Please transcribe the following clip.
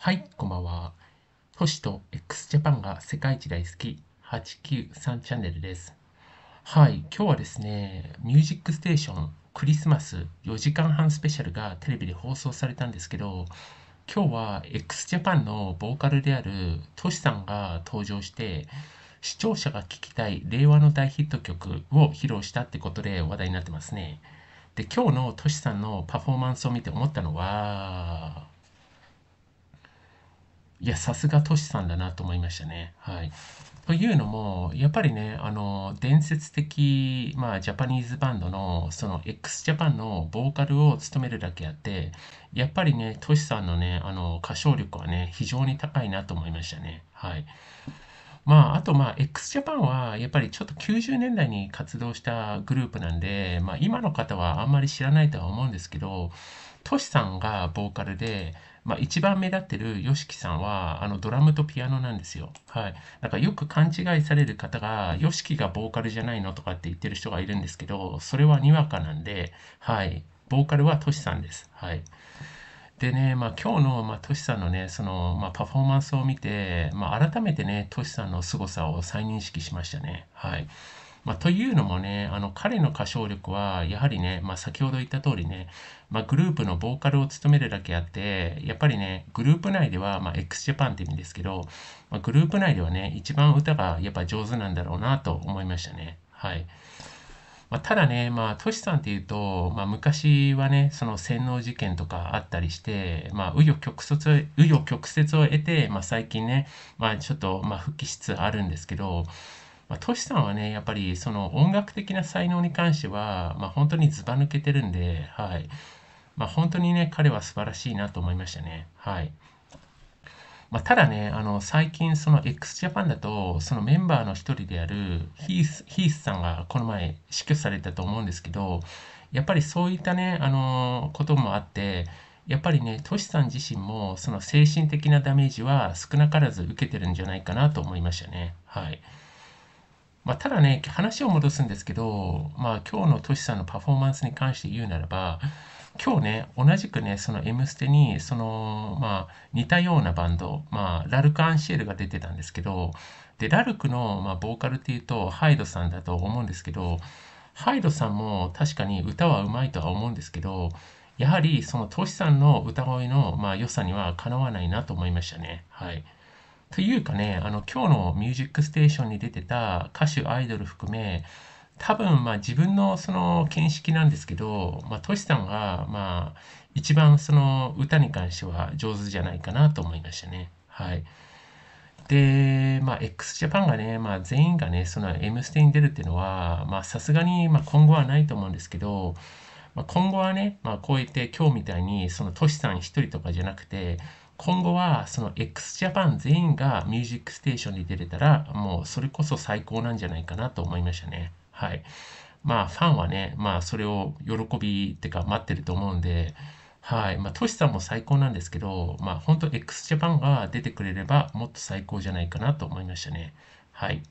はい、こんばんは。星と x ジャパンが世界一大好き893チャンネルです。はい、今日はですね、ミュージックステーションクリスマス4時間半スペシャルがテレビで放送されたんですけど、今日は x ジャパンのボーカルであるトシさんが登場して、視聴者が聴きたい令和の大ヒット曲を披露したってことで話題になってますね。で、今日のトシさんのパフォーマンスを見て思ったのは、いや、さすがトシさんだなと思いましたね。はい。というのも、やっぱりね、あの、伝説的、まあ、ジャパニーズバンドの、その x ジャパンのボーカルを務めるだけあって、やっぱりね、トシさんのね、あの、歌唱力はね、非常に高いなと思いましたね。はい。まあ、あと、まあ、XJAPAN は、やっぱりちょっと90年代に活動したグループなんで、まあ、今の方はあんまり知らないとは思うんですけど、トシさんがボーカルで、まあ、一番目立ってる YOSHIKI さんは、あの、ドラムとピアノなんですよ。はい。なんかよく勘違いされる方が、YOSHIKI がボーカルじゃないのとかって言ってる人がいるんですけど、それはにわかなんで、はい。ボーカルはトシさんです。はい。でね、まあ、今日の、まあ、トシさんのね、その、まあ、パフォーマンスを見て、まあ、改めてね、トシさんの凄さを再認識しましたね。はい。まあ、というのもね、あの彼の歌唱力は、やはりね、まあ、先ほど言った通りね、まあ、グループのボーカルを務めるだけあって、やっぱりね、グループ内では、まあ、XJAPAN って意味ですけど、まあ、グループ内ではね、一番歌がやっぱ上手なんだろうなと思いましたね。はい。まあ、ただね、まあ、トシさんっていうと、まあ、昔はね、その洗脳事件とかあったりして、まあ、紆余曲折、紆余曲折を得て、まあ、最近ね、まあ、ちょっと、まあ、復帰しつつあるんですけど、まあ、トシさんはね、やっぱりその音楽的な才能に関しては、まあ、本当にずば抜けてるんで、はい。まあ、本当にね、彼は素晴らしいなと思いましたね。はい。まあ、ただね、あの、最近、その XJAPAN だと、そのメンバーの一人であるヒース、ヒースさんがこの前死去されたと思うんですけど、やっぱりそういったね、あの、こともあって、やっぱりね、トシさん自身も、その精神的なダメージは少なからず受けてるんじゃないかなと思いましたね。はい。まあ、ただね、話を戻すんですけど、まあ、今日のトシさんのパフォーマンスに関して言うならば、今日ね、同じくね、その M ステに、その、まあ、似たようなバンド、まあ、ラルク・アンシエルが出てたんですけど、で、ラルクの、まあ、ボーカルっていうと、ハイドさんだと思うんですけど、ハイドさんも確かに歌はうまいとは思うんですけど、やはりそのトシさんの歌声の、まあ、良さにはかなわないなと思いましたね。はい。というかね、あの、今日のミュージックステーションに出てた歌手、アイドル含め、多分、まあ、自分のその見識なんですけど、まあ、トシさんはまあ、一番その歌に関しては上手じゃないかなと思いましたね。はい。で、まあ、XJAPAN がね、まあ、全員がね、その M ステに出るっていうのは、まあ、さすがに、まあ、今後はないと思うんですけど、まあ、今後はね、まあ、こうやって今日みたいに、そのトシさん一人とかじゃなくて、今後はその XJAPAN 全員がミュージックステーションに出れたら、もうそれこそ最高なんじゃないかなと思いましたね。はい。まあ、ファンはね、まあ、それを喜びってか待ってると思うんで、はい。まあ、トシさんも最高なんですけど、まあ、本当 x ジャパンが出てくれればもっと最高じゃないかなと思いましたね。はい。